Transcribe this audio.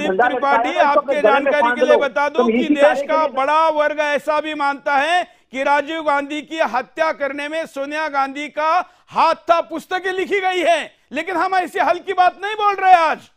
त्रिपाठी तो आपके जानकारी के लिए बता दूं कि देश का बड़ा वर्ग ऐसा भी मानता है कि राजीव गांधी की हत्या करने में सोनिया गांधी का हाथ था पुस्तकें लिखी गई है लेकिन हम ऐसी हल्की बात नहीं बोल रहे आज